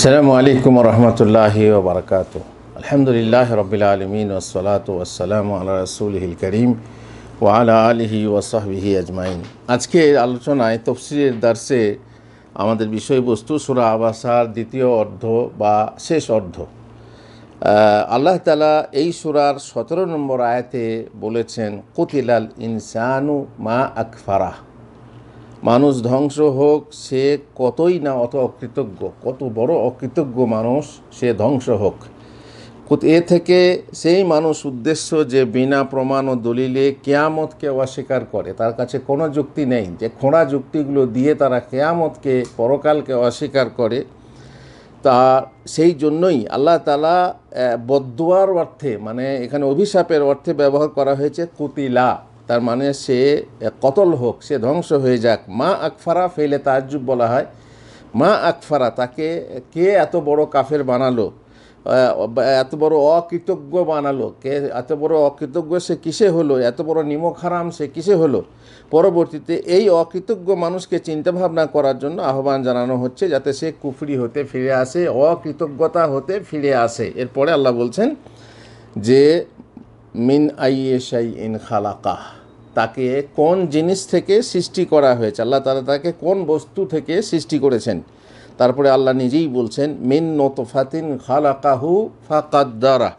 আসসালামু আলাইকুম রহমতুল্লাহ বারকাত আলহামদুলিল্লাহ রবিল আলমিন ওসলাত ওসালাম আল্লাহ হিল করিম ওয়ালা আলহি ওয়াসাহবিহি আজমাইন আজকের আলোচনায় তফসিরের দার্সে আমাদের বিষয়বস্তু সুরা আবাসার দ্বিতীয় অর্ধ বা শেষ অর্ধ আল্লাহ তালা এই সুরার সতেরো নম্বর আয়াতে বলেছেন কুতিলাল ইনসানু মা আকফারাহ মানুষ ধ্বংস হোক সে কতই না অত অকৃতজ্ঞ কত বড় অকৃতজ্ঞ মানুষ সে ধ্বংস হোক এ থেকে সেই মানুষ উদ্দেশ্য যে বিনা প্রমাণ ও দলিলে কেয়ামতকে অস্বীকার করে তার কাছে কোনো যুক্তি নেই যে খোঁড়া যুক্তিগুলো দিয়ে তারা কেয়ামতকে পরকালকে অস্বীকার করে তা সেই জন্যই আল্লাহ তালা বদুয়ার অর্থে মানে এখানে অভিশাপের অর্থে ব্যবহার করা হয়েছে কুতিলা তার মানে সে কতল হোক সে ধ্বংস হয়ে যাক মা আকফারা ফেলে তাজ্জুব বলা হয় মা আকফারা তাকে কে এত বড় কাফের বানালো এত বড় অকৃতজ্ঞ বানালো কে এত বড় অকৃতজ্ঞ সে কিসে হলো এত বড় নিমক হারাম সে কিসে হলো পরবর্তীতে এই অকৃতজ্ঞ মানুষকে চিন্তা ভাবনা করার জন্য আহ্বান জানানো হচ্ছে যাতে সে কুফরি হতে ফিরে আসে অকৃতজ্ঞতা হতে ফিরে আসে এরপরে আল্লাহ বলছেন যে মিন আইয়েশাই ইন খালাকাহ তাকে কোন জিনিস থেকে সৃষ্টি করা হয়েছে আল্লাহ তারা তাকে কোন বস্তু থেকে সৃষ্টি করেছেন তারপরে আল্লাহ নিজেই বলছেন মিন নতফাতিন খালাকাহু ফাকাদ্দারা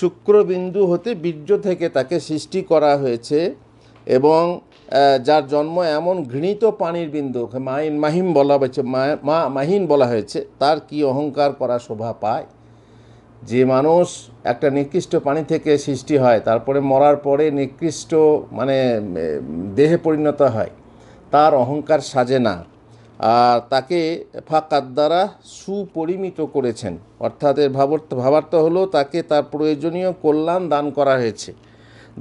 শুক্রবিন্দু হতে বীর্য থেকে তাকে সৃষ্টি করা হয়েছে এবং যার জন্ম এমন ঘৃণিত পানির বিন্দু মাহিন মাহিম বলা হয়েছে মা মাহিন বলা হয়েছে তার কি অহংকার করা শোভা পায় যে মানুষ একটা নিকৃষ্ট পানি থেকে সৃষ্টি হয় তারপরে মরার পরে নিকৃষ্ট মানে দেহে পরিণত হয় তার অহংকার সাজে না আর তাকে ফাঁকার দ্বারা সুপরিমিত করেছেন অর্থাৎ এর ভাবার্থ ভাবার্থ হলো তাকে তার প্রয়োজনীয় কল্যাণ দান করা হয়েছে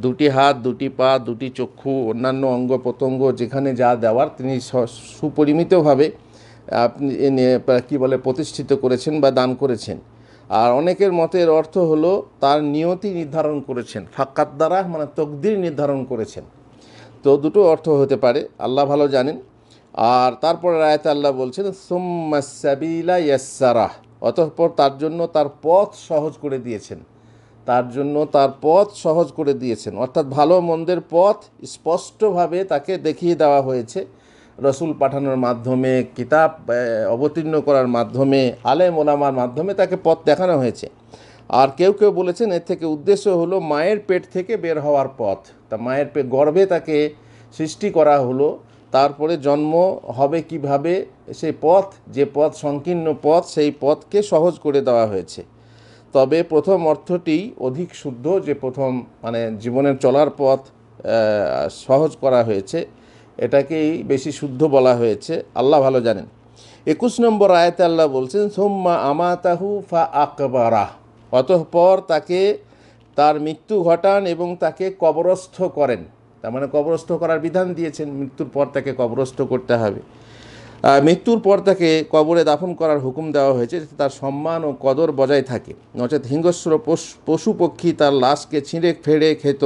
দুটি হাত দুটি পা দুটি চক্ষু অন্যান্য অঙ্গ প্রত্যঙ্গ যেখানে যা দেওয়ার তিনি সুপরিমিতভাবে আপনি কী বলে প্রতিষ্ঠিত করেছেন বা দান করেছেন আর অনেকের মতে এর অর্থ হলো তার নিয়তি নির্ধারণ করেছেন ফাক্কাত দ্বারা মানে তকদির নির্ধারণ করেছেন তো দুটো অর্থ হতে পারে আল্লাহ ভালো জানেন আর তারপরে রায়ত আল্লাহ বলছেন সোম্মাসাবিলা ইয়াসারাহ অতঃপর তার জন্য তার পথ সহজ করে দিয়েছেন তার জন্য তার পথ সহজ করে দিয়েছেন অর্থাৎ ভালো মন্দের পথ স্পষ্টভাবে তাকে দেখিয়ে দেওয়া হয়েছে রসুল পাঠানোর মাধ্যমে কিতাব অবতীর্ণ করার মাধ্যমে আলেম ওলামার মাধ্যমে তাকে পথ দেখানো হয়েছে আর কেউ কেউ বলেছেন এর থেকে উদ্দেশ্য হলো মায়ের পেট থেকে বের হওয়ার পথ তা মায়ের পেট গর্ভে তাকে সৃষ্টি করা হলো তারপরে জন্ম হবে কিভাবে সেই পথ যে পথ সংকীর্ণ পথ সেই পথকে সহজ করে দেওয়া হয়েছে তবে প্রথম অর্থটি অধিক শুদ্ধ যে প্রথম মানে জীবনের চলার পথ সহজ করা হয়েছে এটাকেই বেশি শুদ্ধ বলা হয়েছে আল্লাহ ভালো জানেন একুশ নম্বর আয়তে আল্লাহ বলছেন সোম্মা আমাতাহু ফা আকবরাহ অতঃপর তাকে তার মৃত্যু ঘটান এবং তাকে কবরস্থ করেন তার মানে কবরস্থ করার বিধান দিয়েছেন মৃত্যুর পর তাকে কবরস্থ করতে হবে মৃত্যুর পর তাকে কবরে দাফন করার হুকুম দেওয়া হয়েছে তার সম্মান ও কদর বজায় থাকে নচেত হিংস্র পশু পক্ষী তার লাশকে ছিঁড়ে ফেড়ে খেত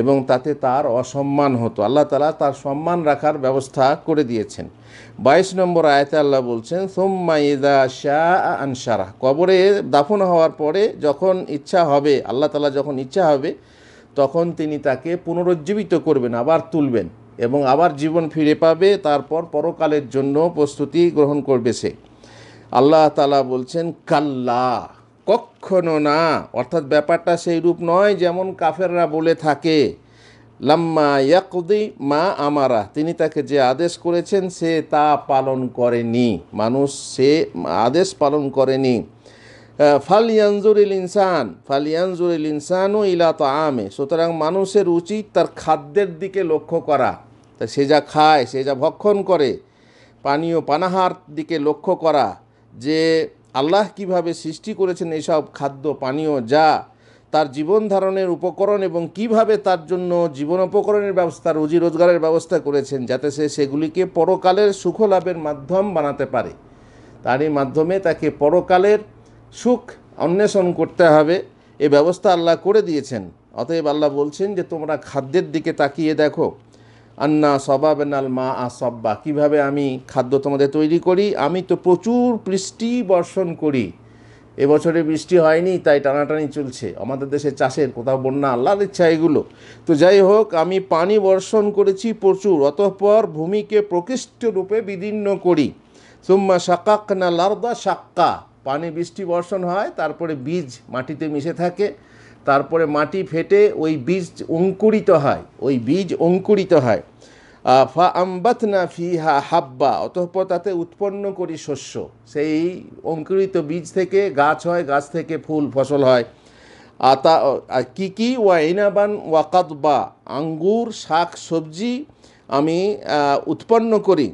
এবং তাতে তার অসম্মান হতো আল্লাহ তালা তার সম্মান রাখার ব্যবস্থা করে দিয়েছেন বাইশ নম্বর আয়তে আল্লাহ বলছেন সোম্মাইদা শাহ আনসারা কবরে দাফন হওয়ার পরে যখন ইচ্ছা হবে আল্লাহ তালা যখন ইচ্ছা হবে তখন তিনি তাকে পুনরুজ্জীবিত করবেন আবার তুলবেন এবং আবার জীবন ফিরে পাবে তারপর পরকালের জন্য প্রস্তুতি গ্রহণ করবে সে আল্লাহ তালা বলছেন কাল্লা কক্ষণো না অর্থাৎ ব্যাপারটা সেই রূপ নয় যেমন কাফেররা বলে থাকে লাম্মা ইয়াকুদি মা আমারা তিনি তাকে যে আদেশ করেছেন সে তা পালন করেনি মানুষ সে আদেশ পালন করেনি ফালিয়ানজুরিল ইনসান ফালিয়ানজুরিল ইনসানও ইলা তো আমে সুতরাং মানুষের উচিত তার খাদ্যের দিকে লক্ষ্য করা তা সে যা খায় সে যা ভক্ষণ করে পানীয় পানাহার দিকে লক্ষ্য করা যে আল্লাহ কিভাবে সৃষ্টি করেছেন এসব খাদ্য পানীয় যা তার জীবন ধারণের উপকরণ এবং কিভাবে তার জন্য জীবন উপকরণের ব্যবস্থা রুজি রোজগারের ব্যবস্থা করেছেন যাতে সে সেগুলিকে পরকালের সুখ লাভের মাধ্যম বানাতে পারে তারই মাধ্যমে তাকে পরকালের সুখ অন্বেষণ করতে হবে এ ব্যবস্থা আল্লাহ করে দিয়েছেন অতএব আল্লাহ বলছেন যে তোমরা খাদ্যের দিকে তাকিয়ে দেখো আন্না সবাবেনাল মা আসব্বা কিভাবে আমি খাদ্য তোমাদের তৈরি করি আমি তো প্রচুর বৃষ্টি বর্ষণ করি এবছরে বৃষ্টি হয়নি তাই টানাটানি চলছে আমাদের দেশে চাষের কোথাও বন্যা আল্লাহর ইচ্ছা এগুলো তো যাই হোক আমি পানি বর্ষণ করেছি প্রচুর অতঃপর ভূমিকে প্রকৃষ্ট রূপে বিদীর্ণ করি সুম্মা শাকাক না লার্দা সাক্কা পানি বৃষ্টি বর্ষণ হয় তারপরে বীজ মাটিতে মিশে থাকে তারপরে মাটি ফেটে ওই বীজ অঙ্কুরিত হয় ওই বীজ অঙ্কুরিত হয় ফা আম্বাতনা ফিহা হাব্বা অতঃপর তাতে উৎপন্ন করি শস্য সেই অঙ্কুরিত বীজ থেকে গাছ হয় গাছ থেকে ফুল ফসল হয় আতা কি কি ওয়া এনাবান ওয়া কাতবা আঙ্গুর শাক সবজি আমি উৎপন্ন করি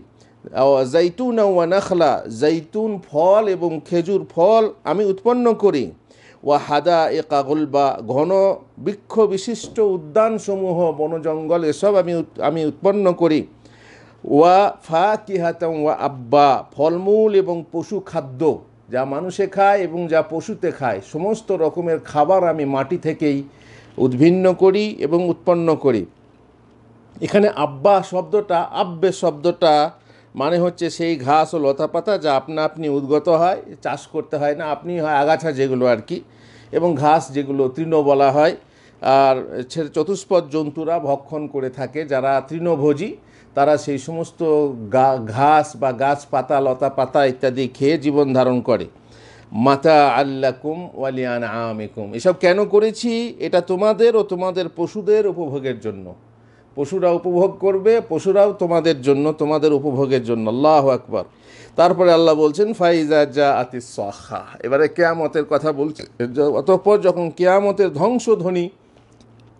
জৈতুন ওয়া নাখলা জৈতুন ফল এবং খেজুর ফল আমি উৎপন্ন করি ওয়া হাদা এ বা ঘন বৃক্ষ বিশিষ্ট উদ্যানসমূহ বনজঙ্গল এসব আমি আমি উৎপন্ন করি ওয়া ফা কিহাতাম ওয়া আব্বা ফলমূল এবং পশু খাদ্য যা মানুষে খায় এবং যা পশুতে খায় সমস্ত রকমের খাবার আমি মাটি থেকেই উদ্ভিন্ন করি এবং উৎপন্ন করি এখানে আব্বা শব্দটা আব্বে শব্দটা মানে হচ্ছে সেই ঘাস ও লতাপাতা যা আপনা আপনি উদ্গত হয় চাষ করতে হয় না আপনি হয় আগাছা যেগুলো আর কি এবং ঘাস যেগুলো তৃণ বলা হয় আর চতুষ্পদ জন্তুরা ভক্ষণ করে থাকে যারা তৃণভোজী তারা সেই সমস্ত ঘাস বা গাছ পাতা লতা পাতা ইত্যাদি খেয়ে জীবন ধারণ করে মাতা আল্লাকুম ওয়ালিয়ান আমিকুম এসব কেন করেছি এটা তোমাদের ও তোমাদের পশুদের উপভোগের জন্য পশুরা উপভোগ করবে পশুরাও তোমাদের জন্য তোমাদের উপভোগের জন্য আল্লাহ আকবর তারপরে আল্লাহ বলছেন ফাইজা জা আতি এবারে কেয়ামতের কথা বলছে অতঃপর যখন কেয়ামতের ধ্বংসধ্বনি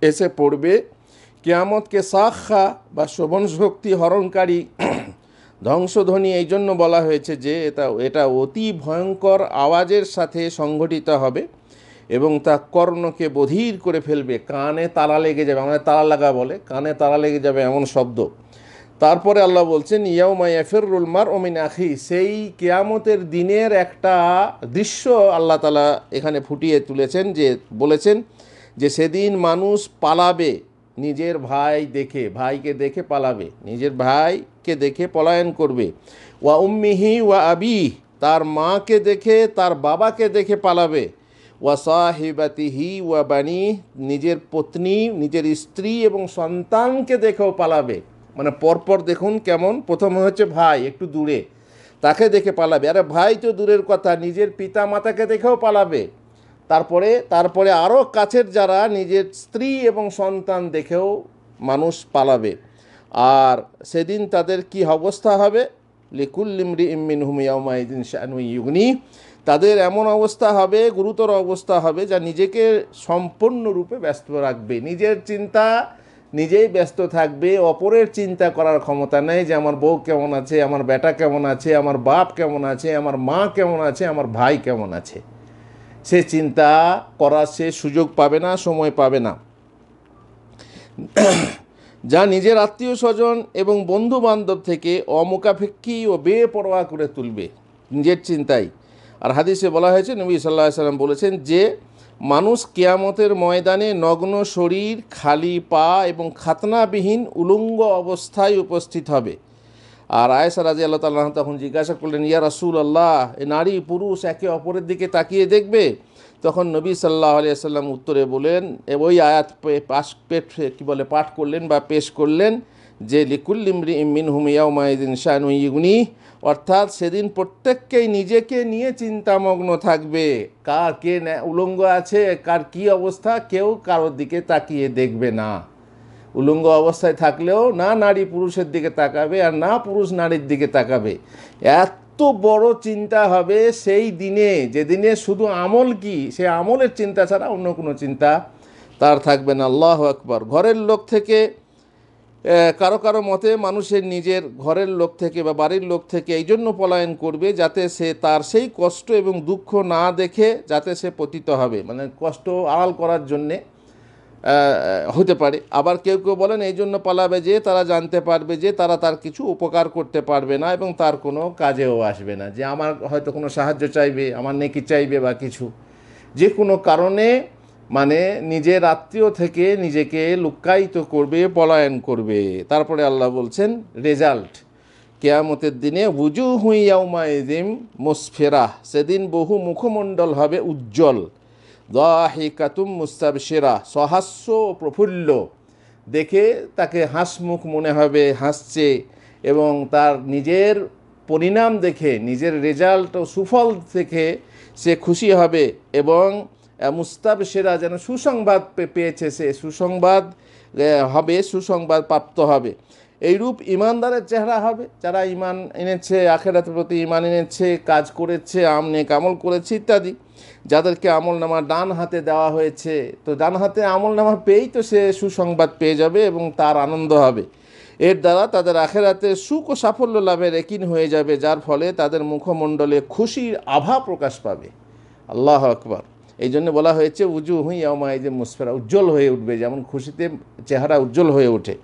এসে পড়বে কেয়ামতকে সাক্ষা বা শ্রবণ শক্তি হরণকারী ধ্বংসধ্বনি এই জন্য বলা হয়েছে যে এটা এটা অতি ভয়ঙ্কর আওয়াজের সাথে সংঘটিত হবে এবং তা কর্ণকে বধির করে ফেলবে কানে তালা লেগে যাবে আমাদের তালা লাগা বলে কানে তালা লেগে যাবে এমন শব্দ তারপরে আল্লাহ বলছেন ইয়াউমা ইয়াফিরুল রুলমার ওমিন আখি সেই কেয়ামতের দিনের একটা দৃশ্য আল্লাহ তালা এখানে ফুটিয়ে তুলেছেন যে বলেছেন যে সেদিন মানুষ পালাবে নিজের ভাই দেখে ভাইকে দেখে পালাবে নিজের ভাইকে দেখে পলায়ন করবে ওয়া উম্মিহি ওয়া আবি তার মাকে দেখে তার বাবাকে দেখে পালাবে ওয়াসাহিবাতিহি ওয়াবানি নিজের পত্নী নিজের স্ত্রী এবং সন্তানকে দেখেও পালাবে মানে পরপর দেখুন কেমন প্রথমে হচ্ছে ভাই একটু দূরে তাকে দেখে পালাবে আরে ভাই তো দূরের কথা নিজের পিতা মাতাকে দেখেও পালাবে তারপরে তারপরে আরও কাছের যারা নিজের স্ত্রী এবং সন্তান দেখেও মানুষ পালাবে আর সেদিন তাদের কি অবস্থা হবে লিকুল্লিমরি ইমিন হুমিয়াউমাইদিন শানুই ইউগনি তাদের এমন অবস্থা হবে গুরুতর অবস্থা হবে যা নিজেকে সম্পূর্ণরূপে ব্যস্ত রাখবে নিজের চিন্তা নিজেই ব্যস্ত থাকবে অপরের চিন্তা করার ক্ষমতা নেই যে আমার বউ কেমন আছে আমার বেটা কেমন আছে আমার বাপ কেমন আছে আমার মা কেমন আছে আমার ভাই কেমন আছে সে চিন্তা করার সে সুযোগ পাবে না সময় পাবে না যা নিজের আত্মীয় স্বজন এবং বন্ধু বান্ধব থেকে অমোকাফেক্ষী ও বেপরোয়া করে তুলবে নিজের চিন্তাই আর হাদিসে বলা হয়েছে নবী সাল্লাহ সাল্লাম বলেছেন যে মানুষ কেয়ামতের ময়দানে নগ্ন শরীর খালি পা এবং খাতনাবিহীন উলঙ্গ অবস্থায় উপস্থিত হবে আর আয়েসা রাজি আল্লাহ তাল্লাহ তখন জিজ্ঞাসা করলেন ইয়া রাসুল আল্লাহ এ নারী পুরুষ একে অপরের দিকে তাকিয়ে দেখবে তখন নবী সাল্লাহ আলিয়া সাল্লাম উত্তরে বলেন ওই আয়াত পাশ পেট কী বলে পাঠ করলেন বা পেশ করলেন যে লিকুল্লিমরি ইমিন উমায়দিন শাহানুইগুনি অর্থাৎ সেদিন প্রত্যেককেই নিজেকে নিয়ে চিন্তামগ্ন থাকবে কার কে উলঙ্গ আছে কার কি অবস্থা কেউ কারোর দিকে তাকিয়ে দেখবে না উলঙ্গ অবস্থায় থাকলেও না নারী পুরুষের দিকে তাকাবে আর না পুরুষ নারীর দিকে তাকাবে এত বড় চিন্তা হবে সেই দিনে যেদিনে শুধু আমল কি সে আমলের চিন্তা ছাড়া অন্য কোনো চিন্তা তার থাকবে না আল্লাহ আকবর ঘরের লোক থেকে কারো কারো মতে মানুষের নিজের ঘরের লোক থেকে বা বাড়ির লোক থেকে এই জন্য পলায়ন করবে যাতে সে তার সেই কষ্ট এবং দুঃখ না দেখে যাতে সে পতিত হবে মানে কষ্ট আড়াল করার জন্যে হতে পারে আবার কেউ কেউ বলেন এই জন্য পালাবে যে তারা জানতে পারবে যে তারা তার কিছু উপকার করতে পারবে না এবং তার কোনো কাজেও আসবে না যে আমার হয়তো কোনো সাহায্য চাইবে আমার নেকি চাইবে বা কিছু যে কোনো কারণে মানে নিজের আত্মীয় থেকে নিজেকে লুক্কায়িত করবে পলায়ন করবে তারপরে আল্লাহ বলছেন রেজাল্ট কেয়ামতের দিনে উজু হুইয়াউমাইদিম মুসফেরাহ সেদিন বহু মুখমণ্ডল হবে উজ্জ্বল দাহিকাতুম মুস্তাবশেরা সহাস্য ও প্রফুল্ল দেখে তাকে হাসমুখ মনে হবে হাসছে এবং তার নিজের পরিণাম দেখে নিজের রেজাল্ট ও সুফল দেখে সে খুশি হবে এবং মুস্তাব সেরা যেন সুসংবাদ পেয়েছে সে সুসংবাদ হবে সুসংবাদ প্রাপ্ত হবে এইরূপ ইমানদারের চেহারা হবে যারা ইমান এনেছে আখেরাতের প্রতি ইমান এনেছে কাজ করেছে আমনে কামল করেছে ইত্যাদি যাদেরকে আমল নামা ডান হাতে দেওয়া হয়েছে তো ডান হাতে আমল নামা পেয়েই তো সে সুসংবাদ পেয়ে যাবে এবং তার আনন্দ হবে এর দ্বারা তাদের আখেরাতে সুখ ও সাফল্য লাভের একিন হয়ে যাবে যার ফলে তাদের মুখমণ্ডলে খুশির আভা প্রকাশ পাবে আল্লাহ আকবর এই জন্য বলা হয়েছে উজু হুই আমা এই যে মুসফেরা উজ্জ্বল হয়ে উঠবে যেমন খুশিতে চেহারা উজ্জ্বল হয়ে ওঠে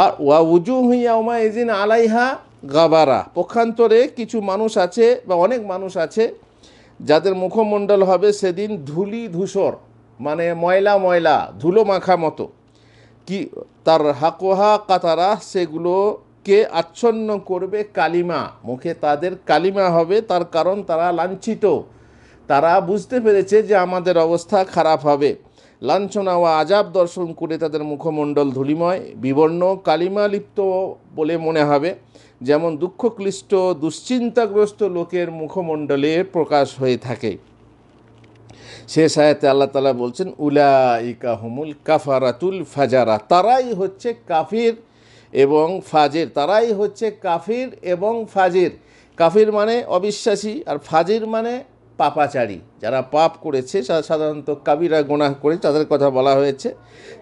আর ওয়া উজু হুই আমা এজিন আলাইহা গাবারা পক্ষান্তরে কিছু মানুষ আছে বা অনেক মানুষ আছে যাদের মুখমণ্ডল হবে সেদিন ধুলি ধূসর মানে ময়লা ময়লা ধুলো মাখা মতো কি তার হাকোহা কাতারা সেগুলোকে আচ্ছন্ন করবে কালিমা মুখে তাদের কালিমা হবে তার কারণ তারা লাঞ্ছিত তারা বুঝতে পেরেছে যে আমাদের অবস্থা খারাপ হবে লাঞ্ছনা ও আজাব দর্শন করে তাদের মুখমণ্ডল ধূলিময় বিবর্ণ কালিমালিপ্ত বলে মনে হবে যেমন দুঃখক্লিষ্ট দুশ্চিন্তাগ্রস্ত লোকের মুখমণ্ডলে প্রকাশ হয়ে থাকে শেষ আয়াতে আল্লাহ তালা বলছেন ইকা হুমুল কাফারাতুল ফাজারা তারাই হচ্ছে কাফির এবং ফাজের তারাই হচ্ছে কাফির এবং ফাজের কাফির মানে অবিশ্বাসী আর ফাজির মানে পাপাচারী যারা পাপ করেছে সাধারণত কাবিরা গোনাহ করে তাদের কথা বলা হয়েছে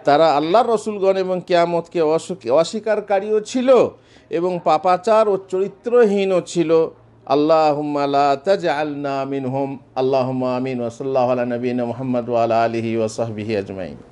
তারা আল্লাহ রসুলগণ এবং কেয়ামতকে অস্বীকারকারীও ছিল এবং পাপাচার ও চরিত্রহীনও ছিল আল্লাহমাল্লা আমিন হোম আল্লাহ আমিন ওসল্লাহ নবীন মোহাম্মদ আলা আলহি ওসহবিহি আজমাইন